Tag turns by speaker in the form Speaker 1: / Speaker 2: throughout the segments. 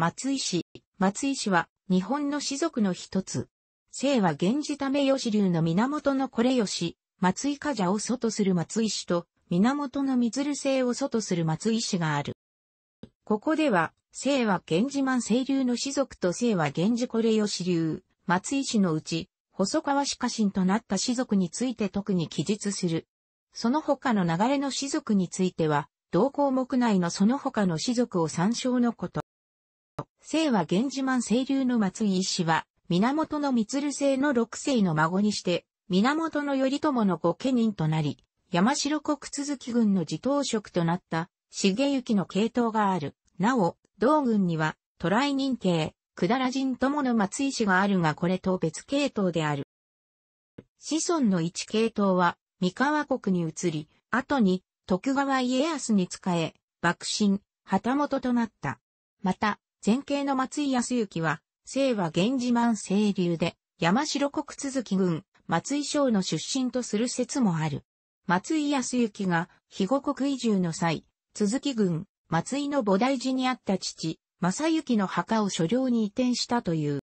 Speaker 1: 松井氏。松井氏は、日本の士族の一つ。姓は源氏ため義流の源のこれ吉、松井家者を祖とする松井氏と、源の水流る姓を祖とする松井氏がある。ここでは、姓は源氏満清流の士族と姓は源氏これ吉流、松井氏のうち、細川氏家臣となった士族について特に記述する。その他の流れの士族については、同項目内のその他の士族を参照のこと。姓は源氏満清流の松井氏は、源の光姓の六世の孫にして、源頼朝の御家人となり、山城国続き軍の自頭職となった、重行の系統がある。なお、同軍には、渡来人系、くだら人友の松井氏があるがこれと別系統である。子孫の一系統は、三河国に移り、後に徳川家康に仕え、幕臣、旗本となった。また、前景の松井康行は、清和源氏満清流で、山城国続き郡、松井省の出身とする説もある。松井康行が、肥後国移住の際、続き郡、松井の菩提寺にあった父、正幸の墓を所領に移転したという。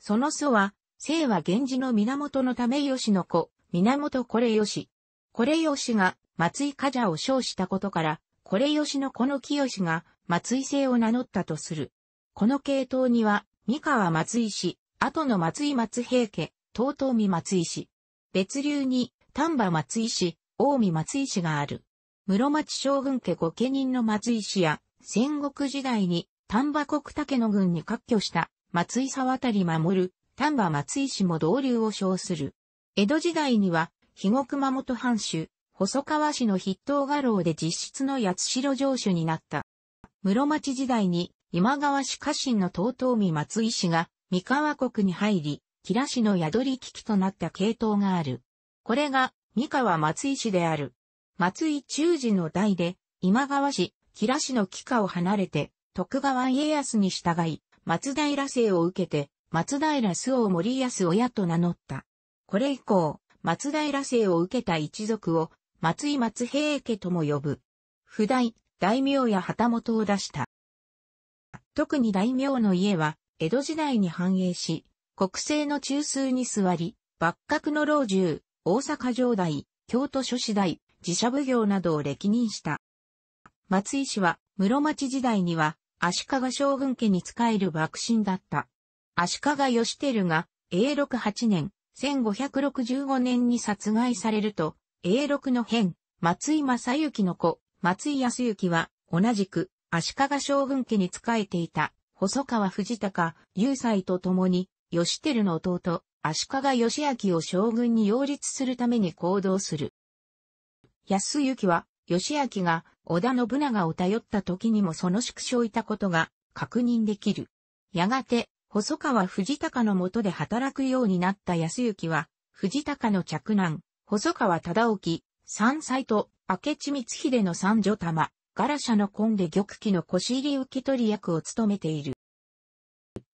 Speaker 1: その祖は、清和源氏の源のため吉の子、源これ吉。これ吉が、松井家者を称したことから、これ吉の子の清が、松井姓を名乗ったとする。この系統には、三河松井氏、後の松井松平家、東東見松井氏。別流に、丹波松井氏、近江松井氏がある。室町将軍家御家人の松井氏や、戦国時代に、丹波国竹野軍に割拠した、松井沢渡守る、丹波松井氏も同流を称する。江戸時代には、肥後熊本藩主、細川氏の筆頭画廊で実質の八代城主になった。室町時代に今川氏家臣の遠江松井氏が三河国に入り、吉良氏の宿り危機となった系統がある。これが三河松井氏である。松井中次の代で今川氏、吉良氏の帰化を離れて徳川家康に従い、松平姓を受けて松平周を森安親と名乗った。これ以降、松平姓を受けた一族を松井松平家とも呼ぶ。不代、大名や旗本を出した。特に大名の家は、江戸時代に繁栄し、国政の中枢に座り、幕閣の老中、大阪城代、京都諸子代、寺社奉行などを歴任した。松井氏は、室町時代には、足利将軍家に仕える幕臣だった。足利義輝が、永禄8年、1565年に殺害されると、永禄の変、松井正幸の子、松井康行は、同じく、足利将軍家に仕えていた、細川藤隆、雄斎と共に、義輝の弟、足利義明を将軍に擁立するために行動する。安行は、義明が織田信長を頼った時にもその縮小いたことが確認できる。やがて、細川藤高の下で働くようになった康行は、藤高の嫡男、細川忠興、三歳と明智光秀の三女玉、ガラシャの根で玉器の腰入り受け取り役を務めている。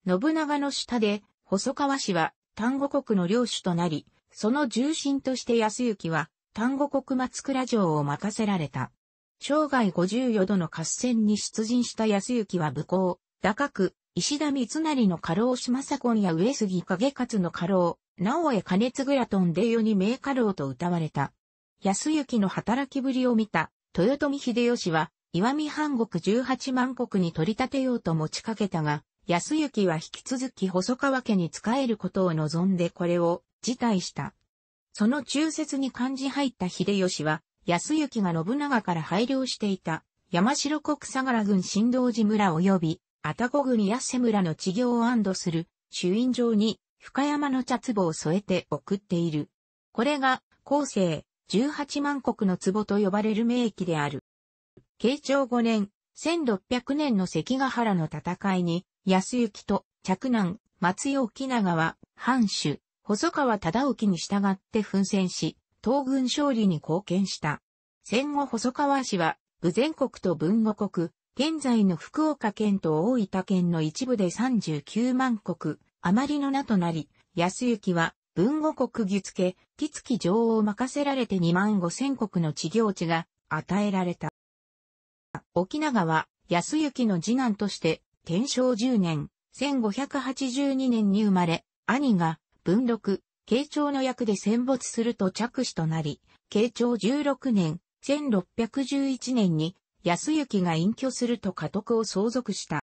Speaker 1: 信長の下で、細川氏は、丹後国の領主となり、その重臣として安行は、丹後国松倉城を任せられた。生涯五十四度の合戦に出陣した安行は武功、高く、石田三成の家老島左近や上杉影勝の家老、直江兼津グラトンで世に名家老と歌われた。安行の働きぶりを見た、豊臣秀吉は、岩見半国十八万国に取り立てようと持ちかけたが、安行は引き続き細川家に仕えることを望んでこれを辞退した。その中説に漢字入った秀吉は、安行が信長から配慮していた山城国相良郡新道寺村及び、愛宕郡安瀬村の治療を安堵する、主院上に深山の茶壺を添えて送っている。これが、後世、18万国の壺と呼ばれる名機である。慶長5年、1600年の関ヶ原の戦いに、安行と嫡男、松尾、沖長は、藩主、細川忠興に従って奮戦し、東軍勝利に貢献した。戦後細川氏は、武前国と文後国、現在の福岡県と大分県の一部で39万国、余りの名となり、安行は文後国義付、木き女王を任せられて2万5千国の地療地が与えられた。沖縄は安行の次男として、天正10年、1582年に生まれ、兄が文禄、慶長の役で戦没すると着手となり、慶長16年、1611年に安行が隠居すると家督を相続した。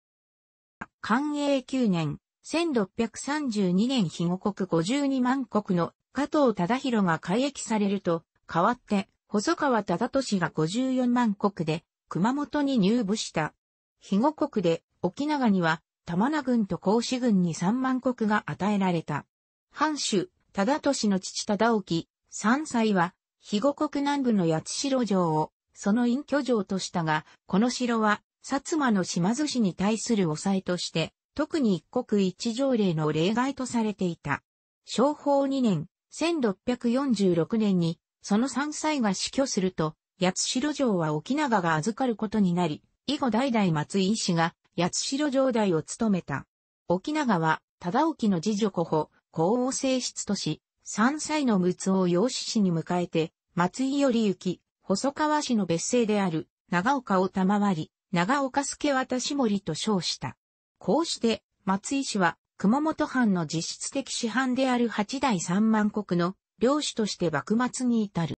Speaker 1: 寛永9年、1632年肥後国52万国の加藤忠宏が改役されると、代わって、細川忠俊が54万国で、熊本に入部した。肥後国で、沖永には、玉名軍と甲子軍に3万国が与えられた。藩主、忠俊の父忠沖、3歳は、肥後国南部の八代城を、その隠居城としたが、この城は、薩摩の島津市に対する抑えとして、特に一国一条例の例外とされていた。商法2年、1646年に、その3歳が死去すると、八代城は沖永が預かることになり、以後代々松井師が八代城代を務めた。沖永は、忠興の次女候補、皇后正室とし、3歳の陸奥を養子氏に迎えて、松井頼行、細川氏の別姓である、長岡を賜り、長岡助渡し森と称した。こうして、松井氏は、熊本藩の実質的師範である八代三万国の領主として幕末に至る。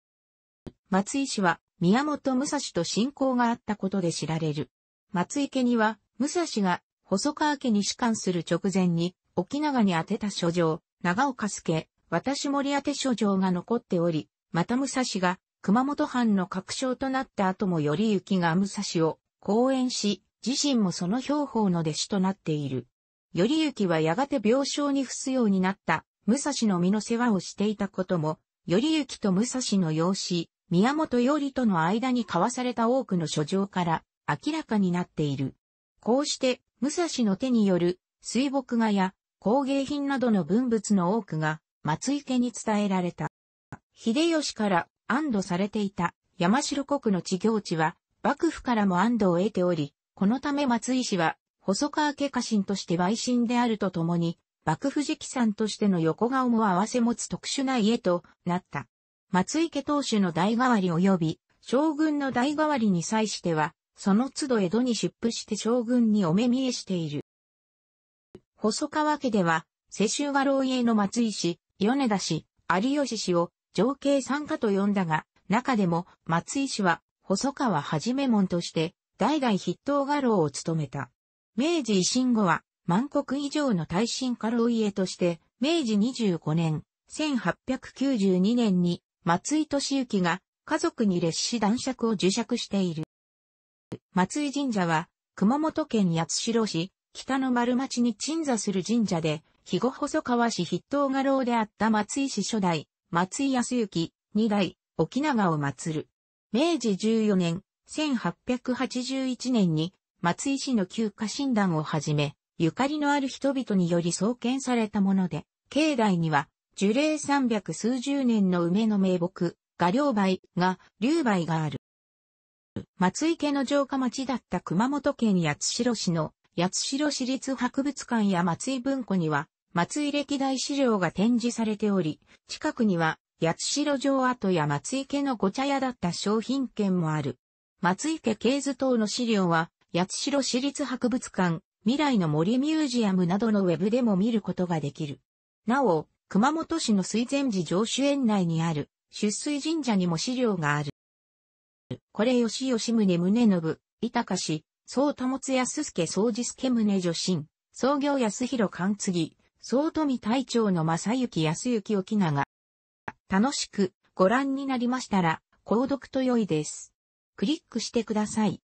Speaker 1: 松井氏は、宮本武蔵と親交があったことで知られる。松井家には、武蔵が細川家に仕官する直前に、沖永に宛てた書状、長岡助、私森宛て書状が残っており、また武蔵が熊本藩の確証となった後もより行が武蔵を講演し、自身もその兵法の弟子となっている。頼行はやがて病床に伏すようになった武蔵の身の世話をしていたことも、頼行と武蔵の養子、宮本頼との間に交わされた多くの書状から明らかになっている。こうして、武蔵の手による水墨画や工芸品などの文物の多くが松池に伝えられた。秀吉から安堵されていた山城国の地行地は幕府からも安堵を得ており、このため松井氏は、細川家家臣として陪臣であるとともに、幕府直参としての横顔も合わせ持つ特殊な家となった。松井家当主の代替わり及び、将軍の代替わりに際しては、その都度江戸に出布して将軍にお目見えしている。細川家では、世襲が老家の松井氏、米田氏、有吉氏を情景参加と呼んだが、中でも松井氏は細川はじめ門として代々筆頭画廊を務めた。明治維新後は、万国以上の耐震家老家として、明治25年、1892年に、松井敏之が、家族に列子男爵を受爵している。松井神社は、熊本県八代市、北の丸町に鎮座する神社で、肥後細川市筆頭画廊であった松井市初代、松井康之、二代、沖永を祀る。明治14年、1881年に松井氏の休暇診断をはじめ、ゆかりのある人々により創建されたもので、境内には樹齢三百数十年の梅の名木、画両梅が、竜梅がある。松井家の城下町だった熊本県八代市の八代市立博物館や松井文庫には、松井歴代資料が展示されており、近くには八代城跡や松井家のご茶屋だった商品券もある。松池慶図等の資料は、八代市立博物館、未来の森ミュージアムなどのウェブでも見ることができる。なお、熊本市の水前寺上主園内にある、出水神社にも資料がある。これ吉吉宗宗信、豊氏、総保康助総司助宗女神、創業安弘勘継、総富隊長の正幸康幸沖永。楽しくご覧になりましたら、購読と良いです。クリックしてください。